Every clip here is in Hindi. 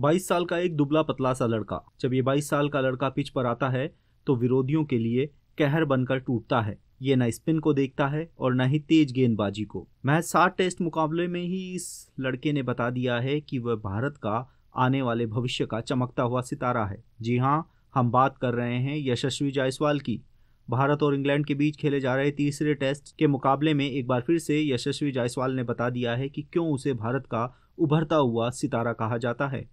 बाईस साल का एक दुबला पतला सा लड़का जब ये बाईस साल का लड़का पिच पर आता है तो विरोधियों के लिए कहर बनकर टूटता है ये न स्पिन को देखता है और न ही तेज गेंदबाजी को महज सात टेस्ट मुकाबले में ही इस लड़के ने बता दिया है कि वह भारत का आने वाले भविष्य का चमकता हुआ सितारा है जी हाँ हम बात कर रहे हैं यशस्वी जायसवाल की भारत और इंग्लैंड के बीच खेले जा रहे तीसरे टेस्ट के मुकाबले में एक बार फिर से यशस्वी जायसवाल ने बता दिया है कि क्यों उसे भारत का उभरता हुआ सितारा कहा जाता है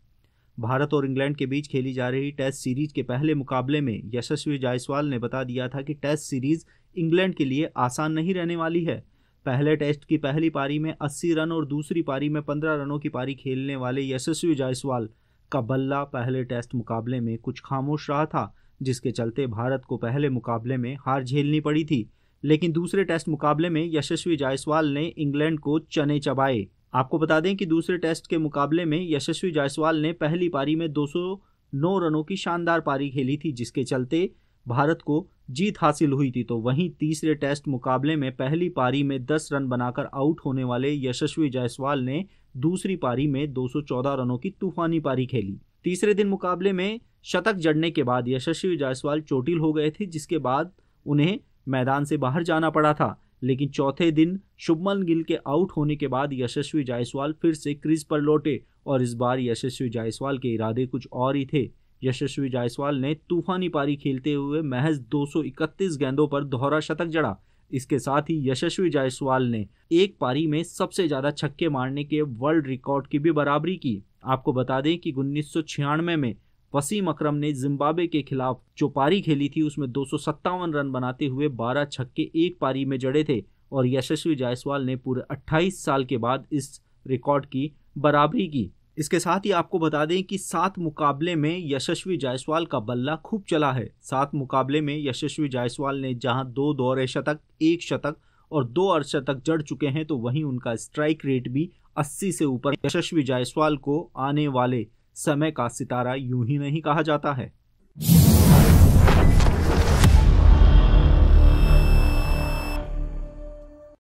भारत और इंग्लैंड के बीच खेली जा रही टेस्ट सीरीज के पहले मुकाबले में यशस्वी जायसवाल ने बता दिया था कि टेस्ट सीरीज इंग्लैंड के लिए आसान नहीं रहने वाली है पहले टेस्ट की पहली पारी में 80 रन और दूसरी पारी में 15 रनों की पारी खेलने वाले यशस्वी जायसवाल का बल्ला पहले टेस्ट मुकाबले में कुछ खामोश रहा था जिसके चलते भारत को पहले मुकाबले में हार झेलनी पड़ी थी लेकिन दूसरे टेस्ट मुकाबले में यशस्वी जायसवाल ने इंग्लैंड को चने चबाए आपको बता दें कि दूसरे टेस्ट के मुकाबले में यशस्वी जायसवाल ने पहली पारी में 209 रनों की शानदार पारी खेली थी जिसके चलते भारत को जीत हासिल हुई थी तो वहीं तीसरे टेस्ट मुकाबले में पहली पारी में 10 रन बनाकर आउट होने वाले यशस्वी जायसवाल ने दूसरी पारी में 214 रनों की तूफानी पारी खेली तीसरे दिन मुकाबले में शतक जड़ने के बाद यशस्वी जायसवाल चोटिल हो गए थे जिसके बाद उन्हें मैदान से बाहर जाना पड़ा था लेकिन चौथे दिन शुभमन गिल के आउट होने के बाद यशस्वी जायसवाल फिर से क्रीज पर लौटे और इस बार यशस्वी जायसवाल के इरादे कुछ और ही थे यशस्वी जायसवाल ने तूफानी पारी खेलते हुए महज 231 गेंदों पर दोहरा शतक जड़ा इसके साथ ही यशस्वी जायसवाल ने एक पारी में सबसे ज़्यादा छक्के मारने के वर्ल्ड रिकॉर्ड की भी बराबरी की आपको बता दें कि उन्नीस में वसीम अकरम ने जिम्बाब्वे के खिलाफ जो पारी खेली थी उसमें दो रन बनाते हुए बारह छक्के एक पारी में जड़े थे और यशस्वी जायसवाल ने पूरे 28 साल के बाद इस रिकॉर्ड की बराबरी की इसके साथ ही आपको बता दें कि सात मुकाबले में यशस्वी जायसवाल का बल्ला खूब चला है सात मुकाबले में यशस्वी जायसवाल ने जहां दो दौरे शतक एक शतक और दो अर्धशतक जड़ चुके हैं तो वहीं उनका स्ट्राइक रेट भी 80 से ऊपर यशस्वी जायसवाल को आने वाले समय का सितारा यूं ही नहीं कहा जाता है